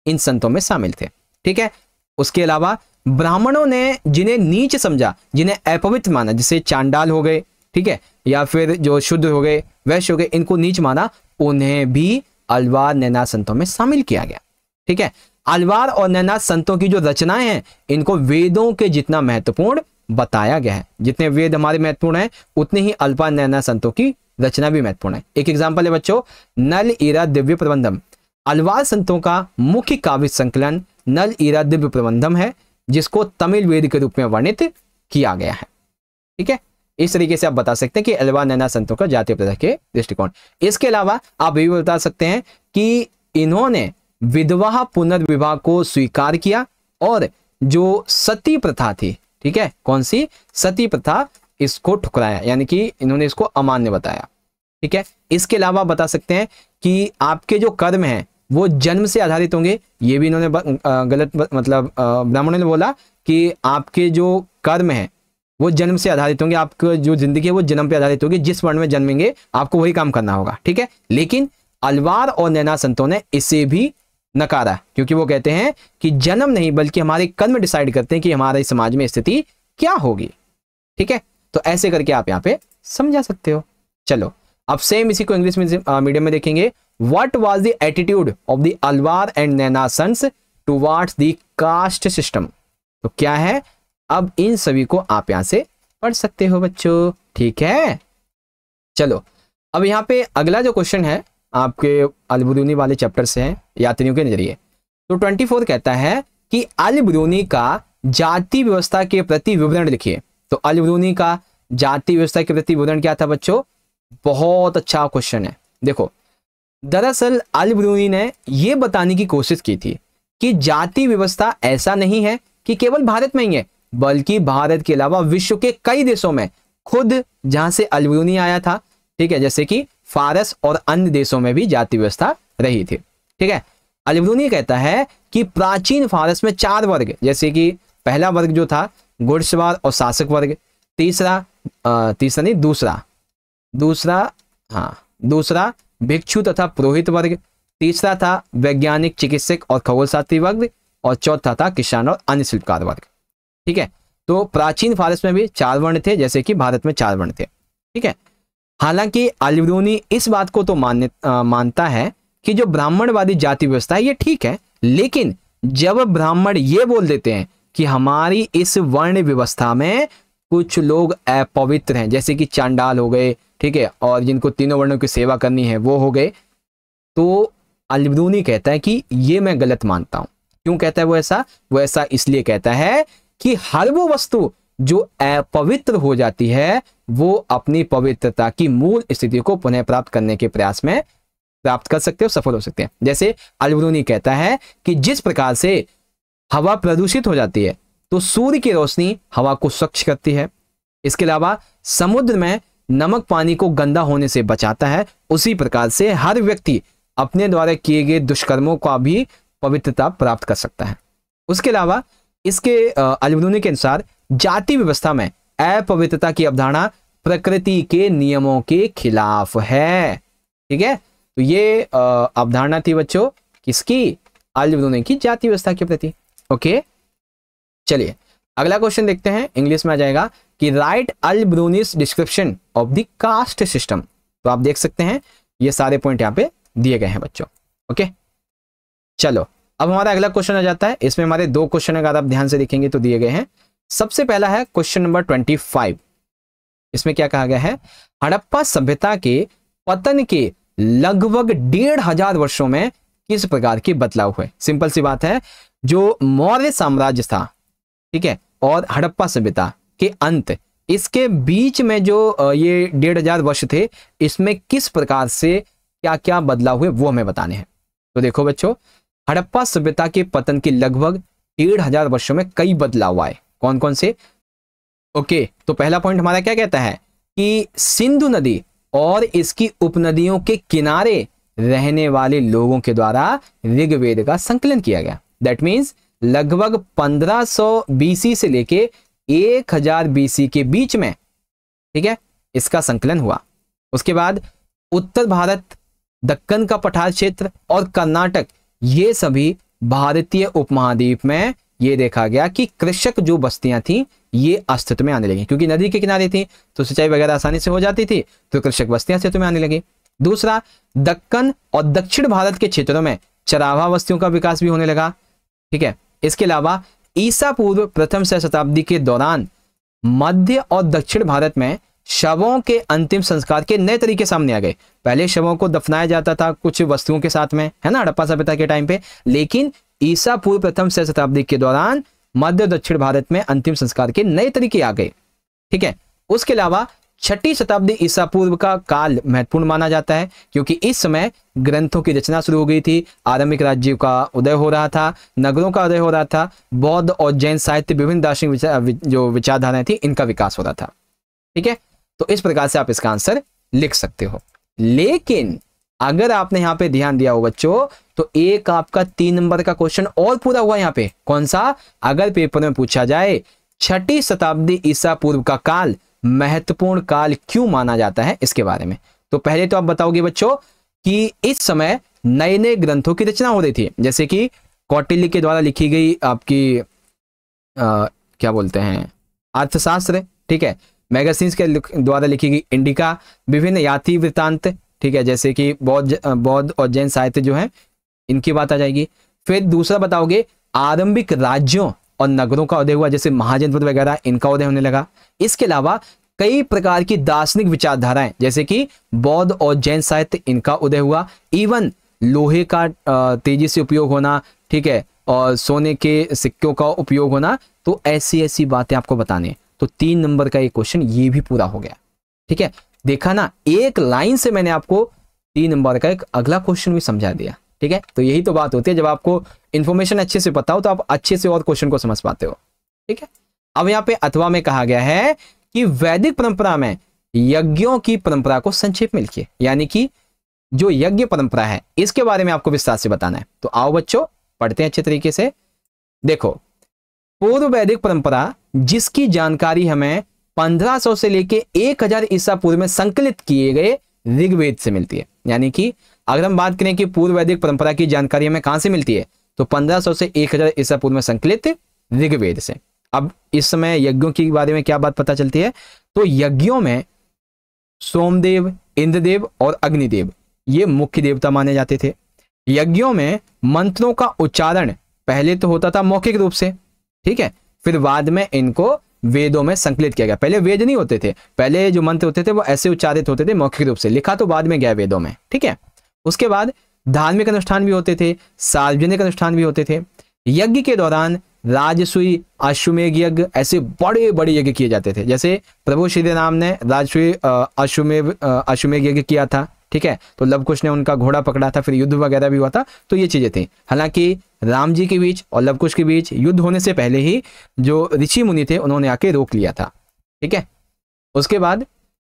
इन संतों में शामिल थे ठीक है उसके अलावा ब्राह्मणों ने जिन्हें नीच समझा जिन्हें अपवित्र माना जिसे चांडाल हो गए ठीक है या फिर जो शुद्ध हो गए वैश्य हो गए इनको नीच माना उन्हें भी अलवार नैना संतों में शामिल किया गया ठीक है अलवार और नैना संतों की जो रचनाएं हैं इनको वेदों के जितना महत्वपूर्ण बताया गया है जितने वेद हमारे महत्वपूर्ण हैं उतने ही अल्पा नैना संतों की रचना भी महत्वपूर्ण है एक एग्जाम्पल है बच्चों नल इरा दिव्य प्रबंधम अलवार संतों का मुख्य काव्य संकलन नल ईरा दिव्य प्रबंधम है जिसको तमिल वेद के रूप में वर्णित किया गया है ठीक है इस तरीके से आप बता सकते हैं कि अलवार नैना संतों का जातीय प्रथा के दृष्टिकोण इसके अलावा आप ये भी बता सकते हैं कि इन्होंने विधवा पुनर्विवाह को स्वीकार किया और जो सती प्रथा थी ठीक है कौन सी सती प्रथा इसको ठुकराया यानी कि इन्होंने इसको अमान्य बताया ठीक है इसके अलावा बता सकते हैं कि आपके जो कर्म हैं वो जन्म से आधारित होंगे ये भी इन्होंने गलत मतलब ब्राह्मणों ने बोला कि आपके जो कर्म है वो जन्म से आधारित होंगे आपको जो जिंदगी है वो जन्म पे आधारित होगी जिस वर्ण में जन्मेंगे आपको वही काम करना होगा ठीक है लेकिन अलवार और नैना संतों ने इसे भी नकारा क्योंकि वो कहते हैं कि जन्म नहीं बल्कि हमारे कर्म डिसाइड करते हैं कि हमारे समाज में स्थिति क्या होगी ठीक है तो ऐसे करके आप यहाँ पे समझा सकते हो चलो अब सेम इसी को इंग्लिश मीडियम में देखेंगे what was the attitude of the Alvar and naina sons towards the caste तो क्या है अब इन सभी को आप यहां से पढ़ सकते हो बच्चों ठीक है चलो अब यहाँ पे अगला जो क्वेश्चन है आपके अलबरूनी वाले चैप्टर से है यात्रियों के नजरिए तो 24 कहता है कि अलबरूनी का जाति व्यवस्था के प्रति विवरण लिखिए तो अलबरूनी का जाति व्यवस्था के प्रति विवरण क्या था बच्चों बहुत अच्छा क्वेश्चन है देखो दरअसल अल ने यह बताने की कोशिश की थी कि जाति व्यवस्था ऐसा नहीं है कि केवल भारत में ही है बल्कि भारत के अलावा विश्व के कई देशों में खुद जहां से अलबरूनी आया था ठीक है जैसे कि फारस और अन्य देशों में भी जाति व्यवस्था रही थी ठीक है अलबरूनी कहता है कि प्राचीन फारस में चार वर्ग जैसे कि पहला वर्ग जो था घुड़सवार और शासक वर्ग तीसरा तीसरा नहीं दूसरा दूसरा हाँ दूसरा भिक्षु तथा पुरोहित वर्ग तीसरा था वैज्ञानिक चिकित्सक और खगोलशास्त्री वर्ग और चौथा था किसान और अन्य शिल्पकार वर्ग ठीक है तो प्राचीन फारस में भी चार वर्ण थे जैसे कि भारत में चार वर्ण थे ठीक है हालांकि अलवरूनी इस बात को तो मान्य मानता है कि जो ब्राह्मणवादी जाति व्यवस्था है ये ठीक है लेकिन जब ब्राह्मण ये बोल देते हैं कि हमारी इस वर्ण व्यवस्था में कुछ लोग अपवित्र हैं जैसे कि चांडाल हो गए ठीक है और जिनको तीनों वर्णों की सेवा करनी है वो हो गए तो अलबदूनी कहता है कि ये मैं गलत मानता हूं क्यों कहता है वो ऐसा वो ऐसा इसलिए कहता है कि हर वो वस्तु जो अपवित्र हो जाती है वो अपनी पवित्रता की मूल स्थिति को पुनः प्राप्त करने के प्रयास में प्राप्त कर सकते हो सफल हो सकते हैं जैसे अलबरूनी कहता है कि जिस प्रकार से हवा प्रदूषित हो जाती है तो सूर्य की रोशनी हवा को स्वच्छ करती है इसके अलावा समुद्र में नमक पानी को गंदा होने से बचाता है उसी प्रकार से हर व्यक्ति अपने द्वारा किए गए दुष्कर्मों का भी पवित्रता प्राप्त कर सकता है उसके अलावा इसके अलबरूनी के अनुसार जाति व्यवस्था में अपवित्रता की अवधारणा प्रकृति के नियमों के खिलाफ है ठीक है तो ये अवधारणा थी बच्चों किसकी अलबरूनी की जाति व्यवस्था के प्रति ओके चलिए अगला क्वेश्चन देखते हैं इंग्लिश में आ जाएगा कि write Al Biruni's description of the caste system तो आप देख सकते हैं ये सारे पॉइंट यहाँ पे दिए गए हैं बच्चों ओके चलो अब हमारा अगला क्वेश्चन आ जाता है इसमें हमारे दो क्वेश्चन अगर आप ध्यान से देखेंगे तो दिए गए हैं सबसे पहला है क्वेश्चन नंबर ट्वेंटी फाइव इसमें क्या कहा गया है हड़प्पा सभ्यता के पतन के लगभग डेढ़ हजार वर्षों में किस प्रकार के बदलाव हुए सिंपल सी बात है जो मौर्य साम्राज्य था ठीक है और हड़प्पा सभ्यता के अंत इसके बीच में जो ये डेढ़ हजार वर्ष थे इसमें किस प्रकार से क्या क्या बदलाव हुए वो हमें बताने हैं तो देखो बच्चों हड़प्पा सभ्यता के पतन के लगभग डेढ़ हजार वर्षों में कई बदलाव आए कौन कौन से ओके तो पहला पॉइंट हमारा क्या कहता है कि सिंधु नदी और इसकी उपनदियों के किनारे रहने वाले लोगों के द्वारा ऋग्वेद का संकलन किया गया दैट मीन्स लगभग 1500 सौ बीसी से लेके एक हजार बीसी के बीच में ठीक है इसका संकलन हुआ उसके बाद उत्तर भारत दक्कन का पठार क्षेत्र और कर्नाटक ये सभी भारतीय उपमहाद्वीप में ये देखा गया कि कृषक जो बस्तियां थी ये अस्तित्व में आने लगी क्योंकि नदी के किनारे थी तो सिंचाई वगैरह आसानी से हो जाती थी तो कृषक बस्तियां अस्तित्व में आने लगी दूसरा दक्कन और दक्षिण भारत के क्षेत्रों में चरावा बस्तियों का विकास भी होने लगा ठीक है इसके अलावा ईसा पूर्व प्रथम शताब्दी के दौरान मध्य और दक्षिण भारत में शवों के अंतिम संस्कार के नए तरीके सामने आ गए पहले शवों को दफनाया जाता था कुछ वस्तुओं के साथ में है ना हड़प्पा सभ्यता के टाइम पे लेकिन ईसा पूर्व प्रथम सह शताब्दी के दौरान मध्य दक्षिण भारत में अंतिम संस्कार के नए तरीके आ गए ठीक है उसके अलावा छठी शताब्दी ईसा पूर्व का काल महत्वपूर्ण माना जाता है क्योंकि इस समय ग्रंथों की रचना शुरू हो गई थी आरंभिक राज्यों का उदय हो रहा था नगरों का उदय हो रहा था बौद्ध और जैन साहित्य विभिन्न दार्शनिक जो विचारधाराएं थी इनका विकास हो रहा था ठीक है तो इस प्रकार से आप इसका आंसर लिख सकते हो लेकिन अगर आपने यहाँ पे ध्यान दिया हो बच्चों तो एक आपका तीन नंबर का क्वेश्चन और पूरा हुआ यहाँ पे कौन सा अगर पेपर में पूछा जाए छठी शताब्दी ईसा पूर्व का काल महत्वपूर्ण काल क्यों माना जाता है इसके बारे में तो पहले तो आप बताओगे बच्चों कि इस समय नए नए ग्रंथों की रचना हो रही थी जैसे कि कौटिल्य के द्वारा लिखी गई आपकी आ, क्या बोलते हैं अर्थशास्त्र ठीक है मैगसिन के द्वारा लिखी गई इंडिका विभिन्न यात्री वृत्तांत ठीक है जैसे कि बौद्ध बौद्ध और जैन साहित्य जो है इनकी बात आ जाएगी फिर दूसरा बताओगे आरंभिक राज्यों और नगरों का उदय हुआ जैसे महाजनपद वगैरह इनका उदय होने लगा इसके अलावा कई प्रकार की दार्शनिक विचारधाराएं जैसे कि बौद्ध और जैन साहित्य इनका उदय हुआ इवन लोहे का तेजी से उपयोग होना ठीक है और सोने के सिक्कों का उपयोग होना तो ऐसी ऐसी बातें आपको बताने तो तीन नंबर का ये क्वेश्चन ये भी पूरा हो गया ठीक है देखा ना एक लाइन से मैंने आपको तीन नंबर का एक अगला क्वेश्चन भी समझा दिया ठीक है तो यही तो बात होती है जब आपको इन्फॉर्मेशन अच्छे से पता हो तो आप अच्छे से और क्वेश्चन को समझ पाते हो ठीक है अब यहाँ पे अथवा में कहा गया है कि वैदिक परंपरा में यज्ञों की परंपरा को संक्षेप में लिखिए यानी कि जो यज्ञ परंपरा है इसके बारे में आपको विस्तार से बताना है तो आओ बच्चों पढ़ते हैं अच्छे तरीके से देखो पूर्व वैदिक परंपरा जिसकी जानकारी हमें 1500 से लेके 1000 ईसा पूर्व में संकलित किए गए ऋग्वेद से मिलती है यानी कि अगर हम बात करें कि पूर्व वैदिक परंपरा की जानकारी हमें कहां से मिलती है तो 1500 से 1000 हजार ईसा पूर्व में संकलित ऋग्वेद से अब इस समय यज्ञों के बारे में क्या बात पता चलती है तो यज्ञों में सोमदेव इंद्रदेव और अग्निदेव ये मुख्य देवता माने जाते थे यज्ञों में मंत्रों का उच्चारण पहले तो होता था मौखिक रूप से ठीक है फिर बाद में इनको वेदों में संकलित किया गया पहले वेद नहीं होते थे पहले जो मंत्र होते थे वो ऐसे उच्चारित होते थे मौखिक रूप से लिखा तो बाद में गया वेदों में ठीक है उसके बाद धार्मिक अनुष्ठान भी होते थे सार्वजनिक अनुष्ठान भी होते थे यज्ञ के दौरान राजसुई अश्वमेघ यज्ञ ऐसे बड़े बड़े यज्ञ किए जाते थे जैसे प्रभु श्री राम ने राजसुई अश्वमेघ अश्वमेघ यज्ञ किया था ठीक है तो लवकुश ने उनका घोड़ा पकड़ा था फिर युद्ध वगैरह भी हुआ था तो ये चीजें थी हालांकि राम जी के बीच और लवकुश के बीच युद्ध होने से पहले ही जो ऋषि मुनि थे उन्होंने आके रोक लिया था ठीक है उसके बाद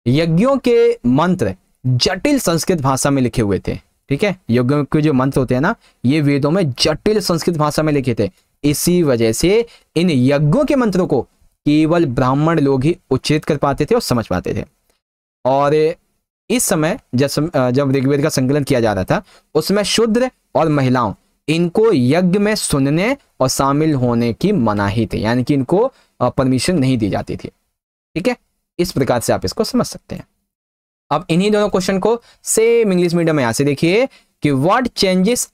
यज्ञों के मंत्र जटिल संस्कृत भाषा में लिखे हुए थे ठीक है यज्ञों के जो मंत्र होते हैं ना ये वेदों में जटिल संस्कृत भाषा में लिखे थे इसी वजह से इन यज्ञों के मंत्रों को केवल ब्राह्मण लोग ही उच्चेत कर पाते थे और समझ पाते थे और इस समय जब जब ऋग्वेद का संकलन किया जा रहा था उसमें शूद्र और महिलाओं इनको यज्ञ में सुनने और शामिल होने की मनाही थी यानी कि इनको परमिशन नहीं दी जाती थी ठीक है इस प्रकार से आप इसको समझ सकते हैं अब इन्हीं दोनों क्वेश्चन को सेम इंग्लिश मीडियम में यहां से देखिए कि what changes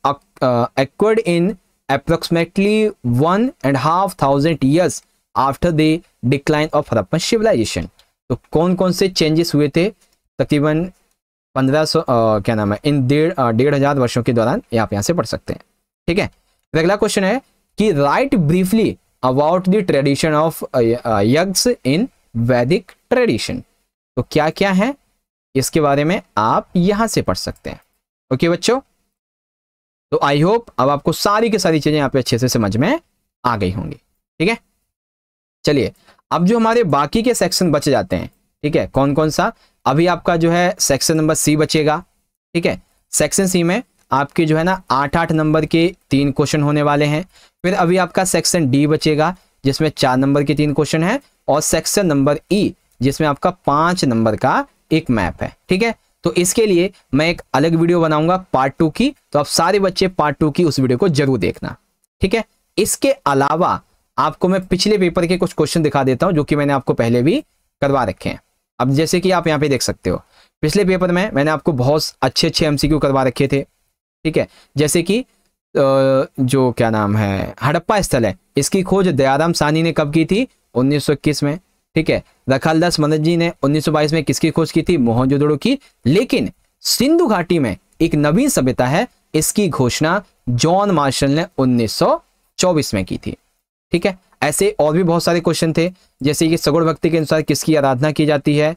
occurred in approximately one and half thousand years after the decline of Harappan civilisation तो कौन कौन से चेंजेस हुए थे तकरीबन पंद्रह सौ uh, क्या नाम है इन डेढ़ uh, डेढ़ हजार वर्षों के दौरान ये आप यहाँ से पढ़ सकते हैं ठीक है अगला क्वेश्चन है कि write briefly about the tradition of yajna in वैदिक ट्रेडिशन तो क्या क्या है इसके बारे में आप यहां से पढ़ सकते हैं ओके बच्चों तो आई होप अब आपको सारी की सारी चीज़ें यहाँ पे अच्छे से समझ में आ गई होंगी ठीक है चलिए अब जो हमारे बाकी के सेक्शन बच जाते हैं ठीक है कौन कौन सा अभी आपका जो है सेक्शन नंबर सी बचेगा ठीक है सेक्शन सी में आपके जो है ना आठ आठ नंबर के तीन क्वेश्चन होने वाले हैं फिर अभी आपका सेक्शन डी बचेगा जिसमें चार नंबर के तीन क्वेश्चन है और सेक्शन नंबर ई e, जिसमें आपका पांच नंबर का एक मैप है ठीक है तो इसके लिए मैं एक अलग वीडियो बनाऊंगा पार्ट टू की तो आप सारे बच्चे पार्ट टू की उस वीडियो को जरूर देखना ठीक है इसके अलावा आपको मैं पिछले पेपर के कुछ क्वेश्चन दिखा देता हूं जो कि मैंने आपको पहले भी करवा रखे हैं अब जैसे कि आप यहाँ पे देख सकते हो पिछले पेपर में मैंने आपको बहुत अच्छे अच्छे एमसीक्यू करवा रखे थे ठीक है जैसे कि जो क्या नाम है हड़प्पा स्थल है इसकी खोज दयाराम सानी ने कब की थी उन्नीस में ठीक है रखालदास मनद जी ने 1922 में किसकी खोज की थी मोहनजोदड़ो की लेकिन सिंधु घाटी में एक नवीन सभ्यता है इसकी घोषणा जॉन मार्शल ने 1924 में की थी ठीक है ऐसे और भी बहुत सारे क्वेश्चन थे जैसे कि सगुण भक्ति के अनुसार किसकी आराधना की जाती है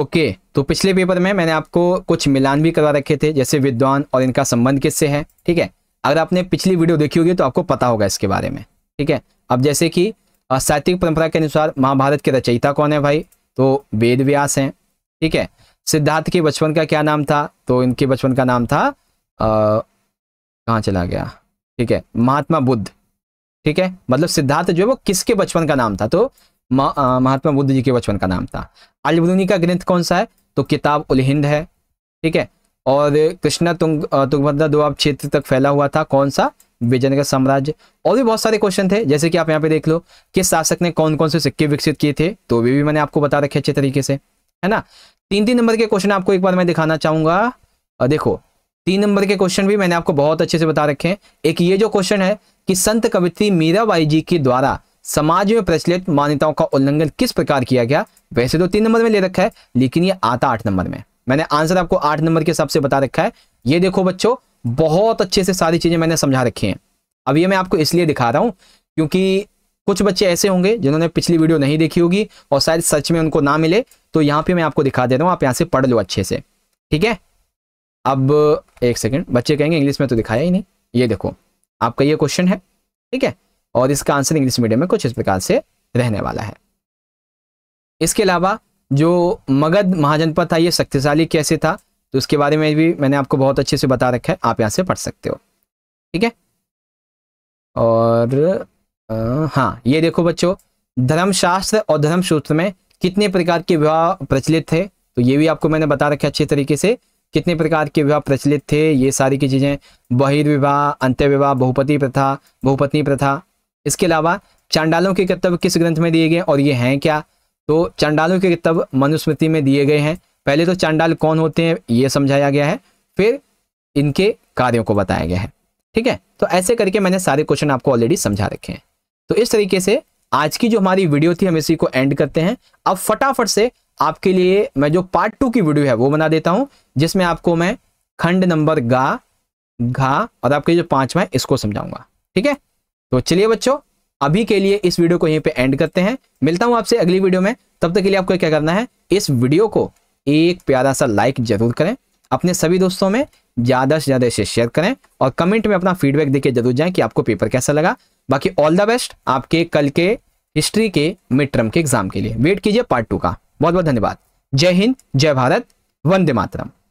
ओके तो पिछले पेपर में मैंने आपको कुछ मिलान भी करवा रखे थे जैसे विद्वान और इनका संबंध किससे है ठीक है अगर आपने पिछली वीडियो देखी होगी तो आपको पता होगा इसके बारे में ठीक है अब जैसे कि साहित्यिक परंपरा के अनुसार महाभारत के रचयिता कौन है भाई तो वेद व्यास है ठीक है सिद्धार्थ के बचपन का क्या नाम था तो इनके बचपन का नाम था कहाँ चला गया ठीक है महात्मा बुद्ध ठीक है मतलब सिद्धार्थ जो है वो किसके बचपन का नाम था तो महात्मा बुद्ध जी के बचपन का नाम था अलबरूनी का ग्रंथ कौन सा है तो किताब उल हिंद है ठीक है और कृष्णा तुंग तुंगभद्रा दोआब क्षेत्र तक फैला हुआ था कौन सा विजयनगर साम्राज्य और भी बहुत सारे क्वेश्चन थे जैसे कि आप यहाँ पे देख लो किस शासक ने कौन कौन से सिक्के विकसित किए थे तो वे भी मैंने आपको बता रखे अच्छे तरीके से है ना तीन तीन नंबर के क्वेश्चन आपको एक बार मैं दिखाना चाहूंगा देखो तीन नंबर के क्वेश्चन भी मैंने आपको बहुत अच्छे से बता रखे हैं एक ये जो क्वेश्चन है कि संत कवित्री मीराबाई जी के द्वारा समाज में प्रचलित मान्यताओं का उल्लंघन किस प्रकार किया गया वैसे तो तीन नंबर में ले रखा है लेकिन ये आता आठ नंबर में मैंने आंसर आपको आठ नंबर के हिसाब से बता रखा है ये देखो बच्चों बहुत अच्छे से सारी चीज़ें मैंने समझा रखी हैं अब ये मैं आपको इसलिए दिखा रहा हूँ क्योंकि कुछ बच्चे ऐसे होंगे जिन्होंने पिछली वीडियो नहीं देखी होगी और शायद सच में उनको ना मिले तो यहाँ पे मैं आपको दिखा दे रहा हूँ आप यहाँ से पढ़ लो अच्छे से ठीक है अब एक सेकेंड बच्चे कहेंगे इंग्लिश में तो दिखाया ही नहीं ये देखो आपका ये क्वेश्चन है ठीक है और इसका आंसर इंग्लिश मीडियम में कुछ इस प्रकार से रहने वाला है इसके अलावा जो मगध महाजनपद था ये शक्तिशाली कैसे था तो उसके बारे में भी मैंने आपको बहुत अच्छे से बता रखा है आप यहाँ से पढ़ सकते हो ठीक है और आ, हाँ ये देखो बच्चों धर्मशास्त्र और धर्मसूत्र में कितने प्रकार के विवाह प्रचलित थे तो ये भी आपको मैंने बता रखा अच्छे तरीके से कितने प्रकार के विवाह प्रचलित थे ये सारी की चीज़ें बहिर्विवाह अंत्यविवाह बहुपति प्रथा बहुपत्नी प्रथा इसके अलावा चांडालों के कर्तव्य किस ग्रंथ में दिए गए और ये हैं क्या तो चांडालों के कर्तव्य मनुस्मृति में दिए गए हैं पहले तो चांडाल कौन होते हैं ये समझाया गया है फिर इनके कार्यों को बताया गया है ठीक है तो ऐसे करके मैंने सारे क्वेश्चन आपको ऑलरेडी समझा रखे हैं तो इस तरीके से आज की जो हमारी वीडियो थी हम इसी को एंड करते हैं अब फटाफट से आपके लिए मैं जो पार्ट टू की वीडियो है वो बना देता हूं जिसमें आपको मैं खंड नंबर गा घा और आपके जो पांचवा है इसको समझाऊंगा ठीक है तो चलिए बच्चों अभी के लिए इस वीडियो को यहीं पे एंड करते हैं मिलता हूं आपसे अगली वीडियो में तब तक के लिए आपको क्या करना है इस वीडियो को एक प्यारा सा लाइक जरूर करें अपने सभी दोस्तों में ज़्यादा से ज़्यादा इसे शेयर करें और कमेंट में अपना फीडबैक देके जरूर जाएं कि आपको पेपर कैसा लगा बाकी ऑल द बेस्ट आपके कल के हिस्ट्री के मिड टर्म के एग्जाम के लिए वेट कीजिए पार्ट टू का बहुत बहुत धन्यवाद जय हिंद जय भारत वंदे मातरम